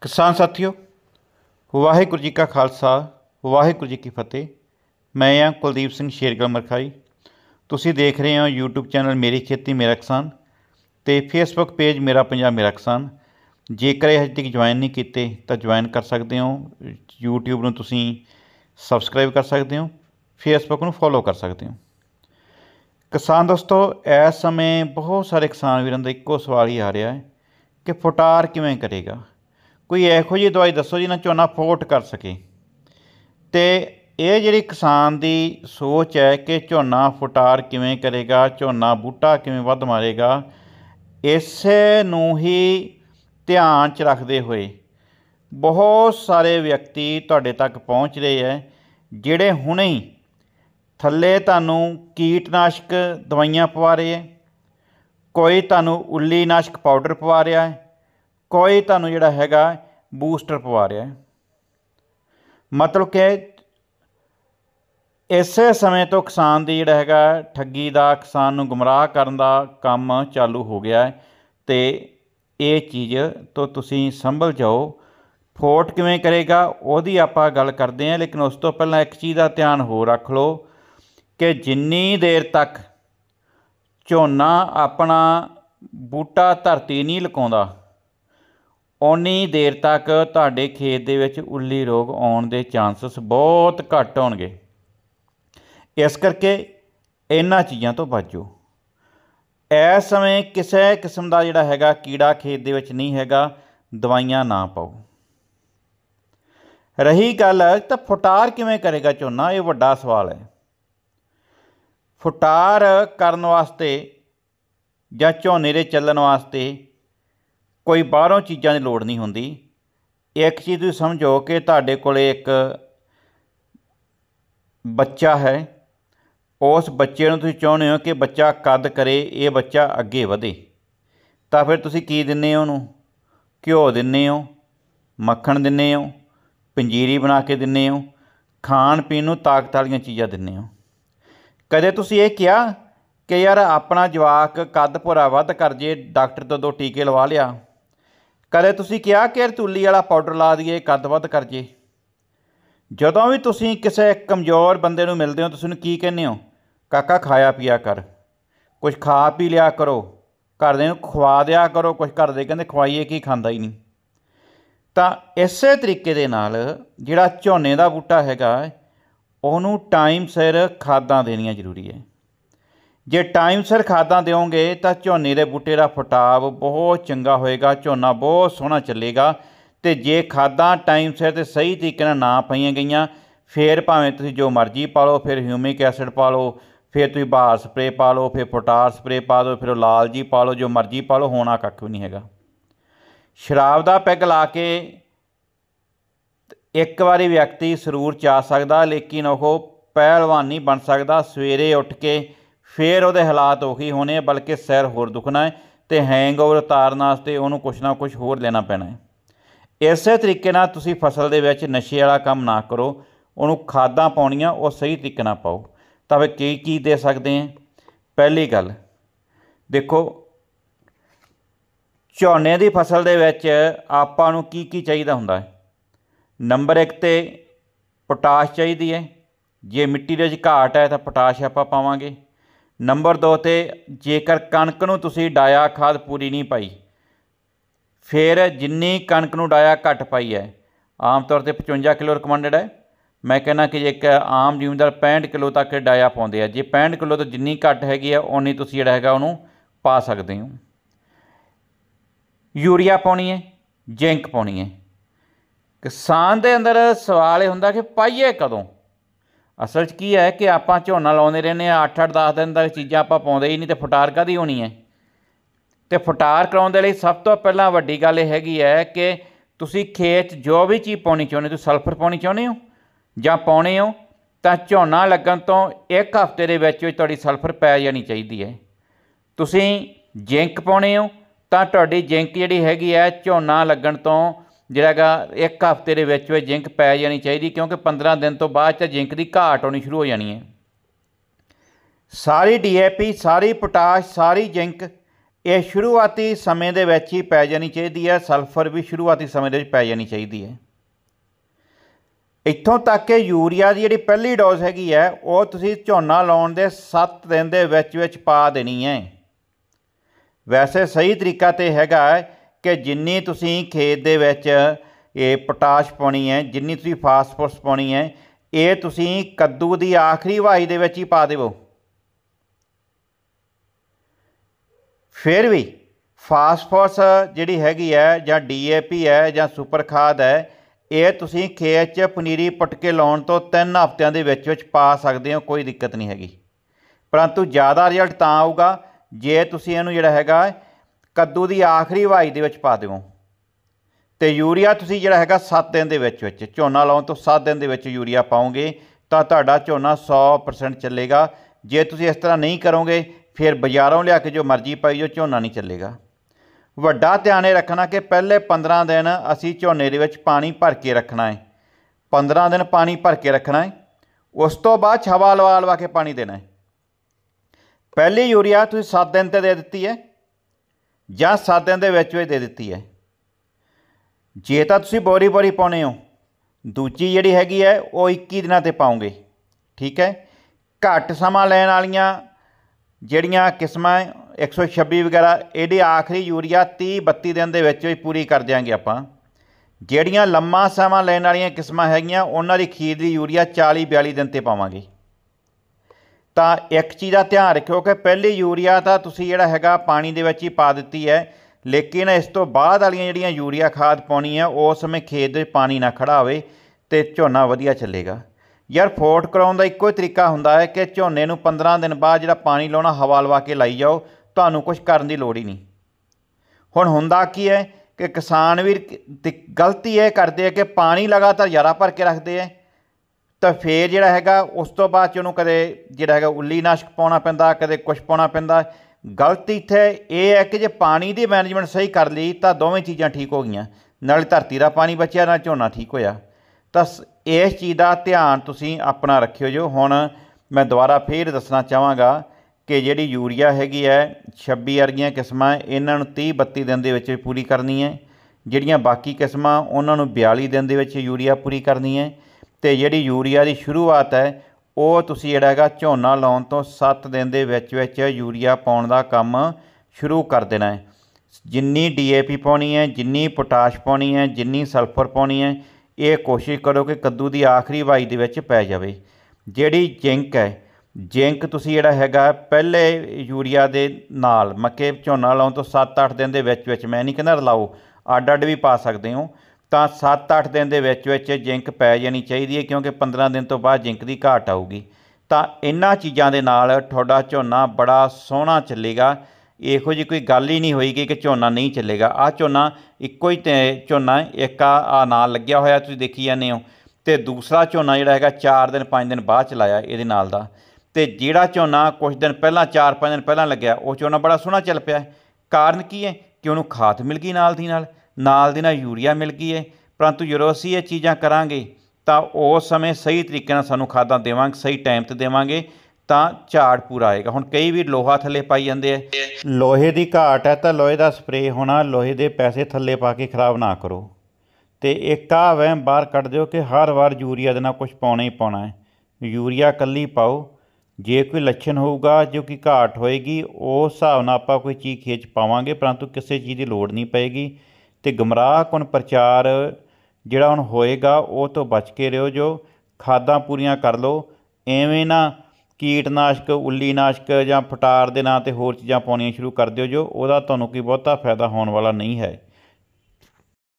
ਕਿਸਾਨ ਸਾਥੀਓ ਵਾਹਿਗੁਰੂ ਜੀ ਕਾ ਖਾਲਸਾ ਵਾਹਿਗੁਰੂ ਜੀ ਕੀ ਫਤਿਹ ਮੈਂ ਆ ਕੁਲਦੀਪ ਸਿੰਘ ਸ਼ੇਰਗਲ ਮਰਖਾਈ ਤੁਸੀਂ ਦੇਖ ਰਹੇ ਹੋ YouTube ਚੈਨਲ ਮੇਰੀ ਖੇਤੀ ਮੇਰਾ ਕਿਸਾਨ ਤੇ Facebook ਪੇਜ ਮੇਰਾ ਪੰਜਾਬ ਮੇਰਾ ਕਿਸਾਨ ਜੇਕਰ ਇਹ ਤੱਕ ਜੁਆਇਨ ਨਹੀਂ ਕੀਤੇ ਤਾਂ ਜੁਆਇਨ ਕਰ ਸਕਦੇ ਹੋ YouTube ਨੂੰ ਤੁਸੀਂ ਸਬਸਕ੍ਰਾਈਬ ਕਰ ਸਕਦੇ ਹੋ Facebook ਨੂੰ ਫੋਲੋ ਕਰ ਸਕਦੇ ਹੋ ਕਿਸਾਨ ਦੋਸਤੋ ਇਸ ਸਮੇਂ ਬਹੁਤ ਸਾਰੇ ਕਿਸਾਨ ਵੀਰਾਂ ਦਾ ਇੱਕੋ ਸਵਾਲ ਹੀ ਆ ਰਿਹਾ ਹੈ ਕਿ ਫੁਟਾਰ ਕਿਵੇਂ ਕਰੇਗਾ ਕੋਈ ਇਹੋ ਜਿਹੀ ਦਵਾਈ ਦੱਸੋ ਜਿਹਨਾਂ ਝੋਨਾ ਫੋਟ ਕਰ ਸਕੇ ਤੇ ਇਹ ਜਿਹੜੀ ਕਿਸਾਨ ਦੀ ਸੋਚ ਹੈ ਕਿ ਝੋਨਾ ਫੁਟਾਰ ਕਿਵੇਂ ਕਰੇਗਾ ਝੋਨਾ ਬੂਟਾ ਕਿਵੇਂ ਵੱਧ ਮਾਰੇਗਾ ਇਸੇ ਨੂੰ ਹੀ ਧਿਆਨ ਚ ਰੱਖਦੇ ਹੋਏ ਬਹੁਤ ਸਾਰੇ ਵਿਅਕਤੀ ਤੁਹਾਡੇ ਤੱਕ ਪਹੁੰਚ ਰਹੇ ਐ ਜਿਹੜੇ ਹੁਣੇ ਹੀ ਥੱਲੇ ਤੁਹਾਨੂੰ ਕੀਟਨਾਸ਼ਕ ਦਵਾਈਆਂ ਪਵਾ ਰਹੇ ਐ ਕੋਈ ਤੁਹਾਨੂੰ ਉੱਲੀ ਨਾਸ਼ਕ ਪਾਊਡਰ ਪਵਾ ਰਿਹਾ ਹੈ ਕੋਈ ਤੁਹਾਨੂੰ ਜਿਹੜਾ ਹੈਗਾ ਬੂਸਟਰ ਪਵਾ ਰਿਹਾ ਹੈ ਮਤਲਬ ਕਿ ਇਸੇ ਸਮੇਂ ਤੋਂ ਕਿਸਾਨ ਦੀ ਜਿਹੜਾ ਹੈਗਾ ਠੱਗੀ ਦਾ ਕਿਸਾਨ ਨੂੰ ਗੁੰਮਰਾਹ ਕਰਨ ਦਾ ਕੰਮ ਚਾਲੂ ਹੋ ਗਿਆ ਹੈ ਤੇ ਇਹ ਚੀਜ਼ ਤੋਂ ਤੁਸੀਂ ਸੰਭਲ ਜਾਓ ਫੋਟ ਕਿਵੇਂ ਕਰੇਗਾ ਉਹਦੀ ਆਪਾਂ ਗੱਲ ਕਰਦੇ ਹਾਂ ਲੇਕਿਨ ਉਸ ਤੋਂ ਪਹਿਲਾਂ ਇੱਕ ਚੀਜ਼ ਦਾ ਧਿਆਨ ਹੋ ਰੱਖ ਲਓ ਕਿ ਜਿੰਨੀ ਦੇਰ ਤੱਕ ਝੋਨਾ ਆਪਣਾ ਬੂਟਾ ਧਰਤੀ ਨਹੀਂ ਲਕਾਉਂਦਾ ਉਨੀ ਦੇਰ ਤੱਕ ਤੁਹਾਡੇ ਖੇਤ ਦੇ ਵਿੱਚ ਉੱਲੀ ਰੋਗ ਆਉਣ ਦੇ ਚਾਂਸਸ ਬਹੁਤ ਘੱਟ ਹੋਣਗੇ ਇਸ ਕਰਕੇ ਇਹਨਾਂ ਚੀਜ਼ਾਂ ਤੋਂ ਬਚੋ ਇਸ ਸਮੇਂ ਕਿਸੇ ਕਿਸਮ ਦਾ ਜਿਹੜਾ ਹੈਗਾ ਕੀੜਾ ਖੇਤ ਦੇ ਵਿੱਚ ਨਹੀਂ ਹੈਗਾ ਦਵਾਈਆਂ ਨਾ ਪਾਓ ਰਹੀ ਗੱਲ ਤਾਂ ਫੁਟਾਰ ਕਿਵੇਂ ਕਰੇਗਾ ਝੋਨਾ ਇਹ ਵੱਡਾ ਸਵਾਲ ਹੈ ਫੁਟਾਰ ਕਰਨ ਵਾਸਤੇ ਜਾਂ ਝੋਨੇ ਦੇ ਚੱਲਣ ਵਾਸਤੇ ਕੋਈ ਬਾਹਰੋਂ ਚੀਜ਼ਾਂ ਦੀ ਲੋੜ ਨਹੀਂ ਹੁੰਦੀ ਇੱਕ ਚੀਜ਼ ਤੁਸੀਂ ਸਮਝੋ ਕਿ ਤੁਹਾਡੇ ਕੋਲੇ ਇੱਕ ਬੱਚਾ ਹੈ ਉਸ ਬੱਚੇ ਨੂੰ ਤੁਸੀਂ ਚਾਹੁੰਦੇ ਹੋ ਕਿ ਬੱਚਾ ਕੱਦ ਕਰੇ ਇਹ ਬੱਚਾ ਅੱਗੇ ਵਧੇ ਤਾਂ ਫਿਰ ਤੁਸੀਂ ਕੀ ਦਿੰਨੇ ਹੋ ਉਹਨੂੰ ਘਿਓ ਦਿੰਨੇ ਹੋ ਮੱਖਣ ਦਿੰਨੇ ਹੋ ਪੰਜੀਰੀ ਬਣਾ ਕੇ ਦਿੰਨੇ ਹੋ ਖਾਣ ਪੀਣ ਨੂੰ ਤਾਕਤ ਵਾਲੀਆਂ ਚੀਜ਼ਾਂ ਦਿੰਨੇ ਹੋ ਕਦੇ ਤੁਸੀਂ ਇਹ ਕਿਹਾ ਕਿ ਯਾਰ ਆਪਣਾ ਜਵਾਕ ਕੱਦ ਪੂਰਾ ਵੱਧ ਕਰ ਜੇ ਡਾਕਟਰ ਤੋਂ ਦੋ ਟੀਕੇ ਲਵਾ ਲਿਆ ਕਦੇ ਤੁਸੀਂ ਕਿਹਾ ਕਿ ਰਤੂਲੀ ਵਾਲਾ ਪਾਊਡਰ ਲਾ ਦਈਏ ਕੱਦ ਵੱਧ ਕਰ ਜੇ ਜਦੋਂ ਵੀ ਤੁਸੀਂ ਕਿਸੇ ਕਮਜ਼ੋਰ ਬੰਦੇ ਨੂੰ ਮਿਲਦੇ ਹੋ ਤੁਸੀਂ ਉਹਨੂੰ ਕੀ ਕਹਿੰਦੇ ਹੋ ਕਾਕਾ ਖਾਇਆ ਪੀਆ ਕਰ ਕੁਝ ਖਾ ਪੀ ਲਿਆ ਕਰੋ ਘਰ ਦੇ ਨੂੰ ਖਵਾ ਦਿਆ ਕਰੋ ਕੁਝ ਘਰ ਦੇ ਕਹਿੰਦੇ ਖਵਾਈਏ ਕੀ ਖਾਂਦਾ ਹੀ ਨਹੀਂ ਤਾਂ ਇਸੇ ਤਰੀਕੇ ਦੇ ਨਾਲ ਜਿਹੜਾ ਝੋਨੇ ਦਾ ਬੂਟਾ ਹੈਗਾ ਉਹਨੂੰ ਟਾਈਮ ਸਿਰ ਖਾਦਾਂ ਦੇਣੀਆਂ ਜ਼ਰੂਰੀ ਹੈ ਜੇ ਟਾਈਮ ਸਿਰ ਖਾਦਾਂ ਦਿਓਗੇ ਤਾਂ ਝੋਨੇ ਦੇ ਬੂਟੇ ਦਾ ਫਟਾਵ ਬਹੁਤ ਚੰਗਾ ਹੋਏਗਾ ਝੋਨਾ ਬਹੁਤ ਸੋਹਣਾ ਚੱਲੇਗਾ ਤੇ ਜੇ ਖਾਦਾਂ ਟਾਈਮ ਸਿਰ ਤੇ ਸਹੀ ਤਰੀਕੇ ਨਾਲ ਨਾ ਪਾਈਆਂ ਗਈਆਂ ਫੇਰ ਭਾਵੇਂ ਤੁਸੀਂ ਜੋ ਮਰਜ਼ੀ ਪਾ ਲਓ ਫਿਰ ਹਿਊਮਿਕ ਐਸਿਡ ਪਾ ਲਓ ਫਿਰ ਤੁਸੀਂ ਬਾਹਰ ਸਪਰੇ ਪਾ ਲਓ ਫਿਰ ਪੋਟਾਸ਼ ਸਪਰੇ ਪਾ ਦਿਓ ਫਿਰ ਲਾਲ ਜੀ ਪਾ ਲਓ ਜੋ ਮਰਜ਼ੀ ਪਾ ਲਓ ਹੋਣਾ ਕੱਖ ਵੀ ਨਹੀਂ ਹੈਗਾ ਸ਼ਰਾਬ ਦਾ ਪੈਗ ਲਾ ਕੇ ਇੱਕ ਵਾਰੀ ਵਿਅਕਤੀ ਸਰੂਰ ਚਾ ਸਕਦਾ ਲੇਕਿਨ ਉਹ ਪਹਿਲਵਾਨ ਨਹੀਂ ਬਣ ਸਕਦਾ ਸਵੇਰੇ ਉੱਠ ਕੇ ਫੇਰ ਉਹਦੇ ਹਾਲਾਤ ਉਹੀ ਹੋਣੇ ਆ ਬਲਕਿ ਸਿਰ ਹੋਰ ਦੁਖਣਾ ਹੈ ਤੇ ਹੈਂਗਓਵਰ ਉਤਾਰਨ ਵਾਸਤੇ ਉਹਨੂੰ ਕੁਛ ਨਾ ਕੁਛ ਹੋਰ ਲੈਣਾ ਪੈਣਾ ਹੈ ਇਸੇ ਤਰੀਕੇ ਨਾਲ ਤੁਸੀਂ ਫਸਲ ਦੇ ਵਿੱਚ ਨਸ਼ੇ ਵਾਲਾ ਕੰਮ ਨਾ ਕਰੋ ਉਹਨੂੰ ਖਾਦਾਂ ਪਾਉਣੀਆਂ ਉਹ ਸਹੀ ਤਰੀਕੇ ਨਾਲ ਪਾਓ ਤਾਂ ਵੇ ਕੀ ਕੀ ਦੇ ਸਕਦੇ ਆ ਪਹਿਲੀ ਗੱਲ ਦੇਖੋ ਝੋਨੇ ਦੀ ਫਸਲ ਦੇ ਵਿੱਚ ਆਪਾਂ ਨੂੰ ਕੀ ਕੀ ਚਾਹੀਦਾ ਹੁੰਦਾ ਹੈ ਨੰਬਰ 1 ਤੇ ਪੋਟਾਸ਼ ਚਾਹੀਦੀ ਹੈ ਜੇ ਮਿੱਟੀ ਦੇ ਵਿੱਚ ਘਾਟ ਹੈ ਤਾਂ ਪੋਟਾਸ਼ ਆਪਾਂ ਪਾਵਾਂਗੇ ਨੰਬਰ 2 ਤੇ ਜੇਕਰ ਕਣਕ ਨੂੰ ਤੁਸੀਂ ਡਾਇਆ ਖਾਦ ਪੂਰੀ ਨਹੀਂ ਪਾਈ ਫਿਰ ਜਿੰਨੀ ਕਣਕ ਨੂੰ ਡਾਇਆ ਘੱਟ ਪਾਈ ਹੈ ਆਮ ਤੌਰ ਤੇ 55 ਕਿਲੋ ਰਿਕਮੈਂਡਡ ਹੈ ਮੈਂ ਕਹਿੰਦਾ ਕਿ ਜੇ ਇੱਕ ਆਮ ਜ਼ਿਮੀਂਦਾਰ 65 ਕਿਲੋ ਤੱਕ ਡਾਇਆ ਪਾਉਂਦੇ ਆ ਜੇ 65 ਕਿਲੋ ਤੋਂ ਜਿੰਨੀ ਘੱਟ ਹੈਗੀ ਆ ਓਨੀ ਤੁਸੀਂ ਜਿਹੜਾ ਹੈਗਾ ਉਹਨੂੰ ਪਾ ਸਕਦੇ ਹੋ ਯੂਰੀਆ ਪਾਉਣੀ ਹੈ ਜ਼ਿੰਕ ਪਾਉਣੀ ਹੈ ਕਿਸਾਨ ਦੇ ਅੰਦਰ ਸਵਾਲ ਇਹ ਹੁੰਦਾ ਕਿ ਪਾਈਏ ਕਦੋਂ ਅਸਲ 'ਚ ਕੀ ਹੈ ਕਿ ਆਪਾਂ ਝੋਨਾ ਲਾਉਂਦੇ ਰਹਿੰਦੇ ਆ 8-8 10 ਦਿਨ ਤੱਕ ਚੀਜ਼ਾਂ ਆਪਾਂ ਪਾਉਂਦੇ ਹੀ ਨਹੀਂ ਤੇ ਫਟਾਰ ਕਾਦੀ ਹੋਣੀ ਹੈ ਤੇ ਫਟਾਰ ਕਰਾਉਣ ਦੇ ਲਈ ਸਭ ਤੋਂ ਪਹਿਲਾਂ ਵੱਡੀ ਗੱਲ ਇਹ ਹੈਗੀ ਹੈ ਕਿ ਤੁਸੀਂ ਖੇਤ ਜੋ ਵੀ ਚੀਜ਼ ਪਾਉਣੀ ਚਾਹੁੰਦੇ ਤੁਸੀਂ ਸਲਫਰ ਪਾਉਣੀ ਚਾਹੁੰਦੇ ਹੋ ਜਾਂ ਪਾਉਣੇ ਹੋ ਤਾਂ ਝੋਨਾ ਲੱਗਣ ਤੋਂ ਇੱਕ ਹਫ਼ਤੇ ਦੇ ਵਿੱਚ ਵਿੱਚ ਤੁਹਾਡੀ ਸਲਫਰ ਪੈ ਜਾਣੀ ਚਾਹੀਦੀ ਹੈ ਤੁਸੀਂ ਜ਼ਿੰਕ ਪਾਉਣੇ ਹੋ ਤਾਂ ਤੁਹਾਡੀ ਜ਼ਿੰਕ ਜਿਹੜੀ ਹੈਗੀ ਹੈ ਝੋਨਾ ਲੱਗਣ ਤੋਂ ਜਿਹੜਾ ਹੈਗਾ ਇੱਕ ਹਫ਼ਤੇ ਦੇ ਵਿੱਚ ਵਿੱਚ ਜ਼ਿੰਕ ਪੈ ਜਾਣੀ ਚਾਹੀਦੀ ਕਿਉਂਕਿ 15 ਦਿਨ ਤੋਂ ਬਾਅਦ ਚ ਜ਼ਿੰਕ ਦੀ ਘਾਟ ਹੋਣੀ ਸ਼ੁਰੂ ਹੋ ਜਾਣੀ ਹੈ ਸਾਰੀ ਡੀਏਪੀ ਸਾਰੀ ਪੋਟਾਸ਼ ਸਾਰੀ ਜ਼ਿੰਕ ਇਹ ਸ਼ੁਰੂਆਤੀ ਸਮੇਂ ਦੇ ਵਿੱਚ ਹੀ ਪੈ ਜਾਣੀ ਚਾਹੀਦੀ ਹੈ ਸਲਫਰ ਵੀ ਸ਼ੁਰੂਆਤੀ ਸਮੇਂ ਦੇ ਵਿੱਚ ਪੈ ਜਾਣੀ ਚਾਹੀਦੀ ਹੈ ਇੱਥੋਂ ਤੱਕ ਕਿ ਯੂਰੀਆ ਦੀ ਜਿਹੜੀ ਪਹਿਲੀ ਡੋਜ਼ ਹੈਗੀ ਹੈ ਉਹ ਤੁਸੀਂ ਝੋਨਾ ਲਾਉਣ ਦੇ 7 ਦਿਨ ਦੇ ਵਿੱਚ ਵਿੱਚ ਪਾ ਦੇਣੀ ਹੈ ਵੈਸੇ ਸਹੀ ਤਰੀਕਾ ਤੇ ਹੈਗਾ ਕਿ ਜਿੰਨੀ ਤੁਸੀਂ ਖੇਤ ਦੇ ਵਿੱਚ ਇਹ ਪੋਟਾਸ਼ ਪਾਉਣੀ ਹੈ ਜਿੰਨੀ ਤੁਸੀਂ ਫਾਸਫੋਰਸ ਪਾਉਣੀ ਹੈ ਇਹ ਤੁਸੀਂ ਕੱਦੂ ਦੀ ਆਖਰੀ ਵਾਈ ਦੇ ਵਿੱਚ ਹੀ ਪਾ ਦੇਵੋ ਫਿਰ ਵੀ ਫਾਸਫੋਰਸ ਜਿਹੜੀ ਹੈਗੀ ਹੈ ਜਾਂ ਡੀਏਪੀ ਹੈ ਜਾਂ ਸੁਪਰ ਖਾਦ ਹੈ ਇਹ ਤੁਸੀਂ ਖੇਤ 'ਚ ਪਨੀਰੀ ਪਟਕੇ ਲਾਉਣ ਤੋਂ 3 ਹਫ਼ਤਿਆਂ ਦੇ ਵਿੱਚ ਵਿੱਚ ਪਾ ਸਕਦੇ ਹੋ ਕੋਈ ਦਿੱਕਤ ਨਹੀਂ ਹੈਗੀ ਪਰੰਤੂ ਜ਼ਿਆਦਾ ਰਿਜ਼ਲਟ ਤਾਂ ਆਊਗਾ ਜੇ ਤੁਸੀਂ ਇਹਨੂੰ ਜਿਹੜਾ ਹੈਗਾ ਕੱਦੂ ਦੀ ਆਖਰੀ ਵਾਈ ਦੇ ਵਿੱਚ ਪਾ ਦਿਓ ਤੇ ਯੂਰੀਆ ਤੁਸੀਂ ਜਿਹੜਾ ਹੈਗਾ 7 ਦਿਨ ਦੇ ਵਿੱਚ ਵਿੱਚ ਝੋਨਾ ਲਾਉਣ ਤੋਂ 7 ਦਿਨ ਦੇ ਵਿੱਚ ਯੂਰੀਆ ਪਾਉਂਗੇ ਤਾਂ ਤੁਹਾਡਾ ਝੋਨਾ 100% ਚੱਲੇਗਾ ਜੇ ਤੁਸੀਂ ਇਸ ਤਰ੍ਹਾਂ ਨਹੀਂ ਕਰੋਗੇ ਫਿਰ ਬਾਜ਼ਾਰੋਂ ਲਿਆ ਕੇ ਜੋ ਮਰਜ਼ੀ ਪਾਈ ਜੋ ਝੋਨਾ ਨਹੀਂ ਚੱਲੇਗਾ ਵੱਡਾ ਧਿਆਨ ਇਹ ਰੱਖਣਾ ਕਿ ਪਹਿਲੇ 15 ਦਿਨ ਅਸੀਂ ਝੋਨੇ ਦੇ ਵਿੱਚ ਪਾਣੀ ਭਰ ਕੇ ਰੱਖਣਾ ਹੈ 15 ਦਿਨ ਪਾਣੀ ਭਰ ਕੇ ਰੱਖਣਾ ਹੈ ਉਸ ਤੋਂ ਬਾਅਦ ਹਵਾ ਲਵਾ ਲਵਾ ਕੇ ਪਾਣੀ ਦੇਣਾ ਹੈ ਪਹਿਲੀ ਯੂਰੀਆ ਤੁਸੀਂ 7 ਦਿਨ ਤੇ ਦੇ ਦਿੱਤੀ ਹੈ ਜਾਂ ਸਾਦਿਆਂ ਦੇ ਵਿੱਚ ਵਿੱਚ ਦੇ ਦਿੱਤੀ ਹੈ ਜੇ ਤਾਂ ਤੁਸੀਂ ਬੋਰੀ ਬੋਰੀ ਪਾਉਨੇ ਹੋ ਦੂਜੀ ਜਿਹੜੀ ਹੈਗੀ ਹੈ ਉਹ 21 ਦਿਨਾਂ ਤੇ ਪਾਉਂਗੇ ਠੀਕ ਹੈ ਘੱਟ ਸਮਾਂ ਲੈਣ ਵਾਲੀਆਂ ਜਿਹੜੀਆਂ ਕਿਸਮਾਂ 126 ਵਗੈਰਾ ਇਹਦੇ ਆਖਰੀ ਯੂਰੀਆ 30 32 ਦਿਨ ਦੇ ਵਿੱਚ ਵੀ ਪੂਰੀ ਕਰ ਦਿਆਂਗੇ ਆਪਾਂ ਜਿਹੜੀਆਂ ਲੰਮਾ ਸਮਾਂ ਲੈਣ ਵਾਲੀਆਂ ਕਿਸਮਾਂ ਹੈਗੀਆਂ ਉਹਨਾਂ ਦੀ ਖੀਰ ਦੀ ਯੂਰੀਆ 40 42 ਦਿਨ ਤੇ ਪਾਵਾਂਗੇ ਤਾਂ ਇੱਕ ਚੀਜ਼ ਦਾ ਧਿਆਨ ਰੱਖਿਓ ਕਿ ਪਹਿਲੀ ਯੂਰੀਆ ਤਾਂ ਤੁਸੀਂ ਜਿਹੜਾ ਹੈਗਾ ਪਾਣੀ ਦੇ ਵਿੱਚ ਹੀ ਪਾ ਦਿੱਤੀ ਹੈ ਲੇਕਿਨ ਇਸ ਤੋਂ ਬਾਅਦ ਵਾਲੀਆਂ ਜਿਹੜੀਆਂ ਯੂਰੀਆ ਖਾਦ ਪਾਉਣੀ ਹੈ ਉਸ ਸਮੇਂ ਖੇਤ ਦੇ ਪਾਣੀ ਨਾ ਖੜਾ ਹੋਵੇ ਤੇ ਝੋਨਾ ਵਧੀਆ ਚੱਲੇਗਾ ਯਾਰ ਫੋਟ ਕਰਾਉਣ ਦਾ ਇੱਕੋ ਤਰੀਕਾ ਹੁੰਦਾ ਹੈ ਕਿ ਝੋਨੇ ਨੂੰ 15 ਦਿਨ ਬਾਅਦ ਜਿਹੜਾ ਪਾਣੀ ਲਾਉਣਾ ਹਵਾ ਲਵਾ ਕੇ ਲਾਈ ਜਾਓ ਤੁਹਾਨੂੰ ਕੁਝ ਕਰਨ ਦੀ ਲੋੜ ਹੀ ਨਹੀਂ ਹੁਣ ਹੁੰਦਾ ਕੀ ਹੈ ਕਿ ਕਿਸਾਨ ਵੀਰ ਗਲਤੀ ਇਹ ਕਰਦੇ ਆ ਕਿ ਪਾਣੀ ਲਗਾਤਾਰ ਯਾਰਾ ਭਰ ਕੇ ਰੱਖਦੇ ਆ ਤਾਂ ਫੇਰ ਜਿਹੜਾ ਹੈਗਾ ਉਸ ਤੋਂ ਬਾਅਦ ਚ ਉਹਨੂੰ ਕਦੇ ਜਿਹੜਾ ਹੈਗਾ ਉੱਲੀ ਨਾਸ਼ਕ ਪਾਉਣਾ ਪੈਂਦਾ ਕਦੇ ਕੁਝ ਪਾਉਣਾ ਪੈਂਦਾ ਗਲਤੀ ਇੱਥੇ ਇਹ ਹੈ ਕਿ ਜੇ ਪਾਣੀ ਦੀ ਮੈਨੇਜਮੈਂਟ ਸਹੀ ਕਰ ਲਈ ਤਾਂ ਦੋਵੇਂ ਚੀਜ਼ਾਂ ਠੀਕ ਹੋ ਗਈਆਂ ਨਾਲ ਧਰਤੀ ਦਾ ਪਾਣੀ ਬਚਿਆ ਨਾਲ ਝੋਨਾ ਠੀਕ ਹੋਇਆ ਤਾਂ ਇਸ ਚੀਜ਼ ਦਾ ਧਿਆਨ ਤੁਸੀਂ ਆਪਣਾ ਰੱਖਿਓ ਜੋ ਹੁਣ ਮੈਂ ਦੁਬਾਰਾ ਫੇਰ ਦੱਸਣਾ ਚਾਹਾਂਗਾ ਕਿ ਜਿਹੜੀ ਯੂਰੀਆ ਹੈਗੀ ਹੈ 26 ਅਰਗੀਆਂ ਕਿਸਮਾਂ ਇਹਨਾਂ ਨੂੰ 30 32 ਦਿਨ ਦੇ ਵਿੱਚ ਪੂਰੀ ਕਰਨੀ ਹੈ ਜਿਹੜੀਆਂ ਬਾਕੀ ਕਿਸਮਾਂ ਉਹਨਾਂ ਨੂੰ 42 ਦਿਨ ਦੇ ਵਿੱਚ ਯੂਰੀਆ ਪੂਰੀ ਕਰਨੀ ਹੈ ਤੇ ਜਿਹੜੀ ਯੂਰੀਆ ਦੀ ਸ਼ੁਰੂਆਤ ਹੈ ਉਹ ਤੁਸੀਂ ਜਿਹੜਾ ਹੈਗਾ ਝੋਨਾ ਲਾਉਣ ਤੋਂ 7 ਦਿਨ ਦੇ ਵਿੱਚ ਵਿੱਚ ਯੂਰੀਆ ਪਾਉਣ ਦਾ ਕੰਮ ਸ਼ੁਰੂ ਕਰ ਦੇਣਾ ਹੈ ਜਿੰਨੀ ਡੀਏਪੀ ਪਾਉਣੀ ਹੈ ਜਿੰਨੀ ਪੋਟਾਸ਼ ਪਾਉਣੀ ਹੈ ਜਿੰਨੀ ਸਲਫਰ ਪਾਉਣੀ ਹੈ ਇਹ ਕੋਸ਼ਿਸ਼ ਕਰੋ ਕਿ ਕੱਦੂ ਦੀ ਆਖਰੀ ਵਾਈ ਦੇ ਵਿੱਚ ਪੈ ਜਾਵੇ ਜਿਹੜੀ ਜਿੰਕ ਹੈ ਜਿੰਕ ਤੁਸੀਂ ਜਿਹੜਾ ਹੈਗਾ ਪਹਿਲੇ ਯੂਰੀਆ ਦੇ ਨਾਲ ਮੱਕੇ ਝੋਨਾ ਲਾਉਣ ਤੋਂ 7-8 ਦਿਨ ਦੇ ਵਿੱਚ ਵਿੱਚ ਮੈਂ ਨਹੀਂ ਕਹਿੰਦਾ ਰਲਾਓ ਅੱਡ-ਅੱਡ ਵੀ ਪਾ ਸਕਦੇ ਹੋ ਤਾਂ 7-8 ਦਿਨ ਦੇ ਵਿੱਚ ਵਿੱਚ ਜਿੰਕ ਪੈ ਜਾਣੀ ਚਾਹੀਦੀ ਹੈ ਕਿਉਂਕਿ 15 ਦਿਨ ਤੋਂ ਬਾਅਦ ਜਿੰਕ ਦੀ ਘਾਟ ਆਊਗੀ ਤਾਂ ਇਹਨਾਂ ਚੀਜ਼ਾਂ ਦੇ ਨਾਲ ਤੁਹਾਡਾ ਝੋਨਾ ਬੜਾ ਸੋਹਣਾ ਚੱਲੇਗਾ ਇਹੋ ਜੀ ਕੋਈ ਗੱਲ ਹੀ ਨਹੀਂ ਹੋਈਗੀ ਕਿ ਝੋਨਾ ਨਹੀਂ ਚੱਲੇਗਾ ਆ ਝੋਨਾ ਇੱਕੋ ਹੀ ਝੋਨਾ ਇੱਕ ਆ ਨਾਲ ਲੱਗਿਆ ਹੋਇਆ ਤੁਸੀਂ ਦੇਖੀ ਜਾਂਦੇ ਹੋ ਤੇ ਦੂਸਰਾ ਝੋਨਾ ਜਿਹੜਾ ਹੈਗਾ 4 ਦਿਨ 5 ਦਿਨ ਬਾਅਦ ਚਲਾਇਆ ਇਹਦੇ ਨਾਲ ਦਾ ਤੇ ਜਿਹੜਾ ਝੋਨਾ ਕੁਝ ਦਿਨ ਪਹਿਲਾਂ 4-5 ਦਿਨ ਪਹਿਲਾਂ ਲੱਗਿਆ ਉਹ ਝੋਨਾ ਬੜਾ ਸੋਹਣਾ ਚੱਲ ਪਿਆ ਕਾਰਨ ਕੀ ਹੈ ਕਿ ਉਹਨੂੰ ਖਾਦ ਮਿਲ ਗਈ ਨਾਲ ਦੀ ਨਾਲ ਨਾਲ ਦੀ ਨਾਲ ਯੂਰੀਆ ਮਿਲ ਗਈ ਹੈ ਪਰੰਤੂ ਜਦੋਂ ਅਸੀਂ ਇਹ ਚੀਜ਼ਾਂ ਕਰਾਂਗੇ ਤਾਂ ਉਸ ਸਮੇਂ ਸਹੀ ਤਰੀਕੇ ਨਾਲ ਸਾਨੂੰ ਖਾਦਾਂ ਦੇਵਾਂਗੇ ਸਹੀ ਟਾਈਮ ਤੇ ਦੇਵਾਂਗੇ ਤਾਂ ਝਾੜ ਪੂਰਾ ਆਏਗਾ ਹੁਣ ਕਈ ਵੀ ਲੋਹਾ ਥੱਲੇ ਪਾਈ ਜਾਂਦੇ ਆ ਲੋਹੇ ਦੀ ਘਾਟ ਹੈ ਤਾਂ ਲੋਹੇ ਦਾ ਸਪਰੇ ਹੋਣਾ ਲੋਹੇ ਦੇ ਪੈਸੇ ਥੱਲੇ ਪਾ ਕੇ ਖਰਾਬ ਨਾ ਕਰੋ ਤੇ ਇੱਕ ਆ ਵਹਿਮ ਬਾਹਰ ਕੱਢ ਦਿਓ ਕਿ ਹਰ ਵਾਰ ਯੂਰੀਆ ਦੇ ਨਾਲ ਕੁਝ ਪਾਉਣਾ ਹੀ ਪਾਉਣਾ ਹੈ ਯੂਰੀਆ ਕੱਲੀ ਪਾਓ ਜੇ ਕੋਈ ਲੱਛਣ ਹੋਊਗਾ ਜੋ ਕਿ ਘਾਟ ਹੋਏਗੀ ਉਸ ਹਿਸਾਬ ਨਾਲ ਆਪਾਂ ਕੋਈ ਚੀਜ਼ ਖੇਚ ਪਾਵਾਂਗੇ ਪਰੰਤੂ ਕਿਸੇ ਚੀਜ਼ ਦੀ ਲੋੜ ਨਹੀਂ ਪਏਗੀ ਤੇ ਗਮਰਾਹ ਗਮਰਾਹਕੁਨ ਪ੍ਰਚਾਰ ਜਿਹੜਾ ਹੁਣ ਹੋਏਗਾ ਉਹ ਤੋਂ ਬਚ ਕੇ ਰਹੋ ਜੋ ਖਾਦਾਂ ਪੂਰੀਆਂ ਕਰ ਲਓ ਐਵੇਂ ਨਾ ਕੀਟਨਾਸ਼ਕ ਉੱਲੀਨਾਸ਼ਕ ਜਾਂ ਫਟਾਰ ਦੇ ਨਾਂ ਤੇ ਹੋਰ ਚੀਜ਼ਾਂ ਪਾਉਣੀਆਂ ਸ਼ੁਰੂ ਕਰ ਦਿਓ ਜੋ ਉਹਦਾ ਤੁਹਾਨੂੰ ਕੋਈ ਬਹੁਤਾ ਫਾਇਦਾ ਹੋਣ ਵਾਲਾ ਨਹੀਂ ਹੈ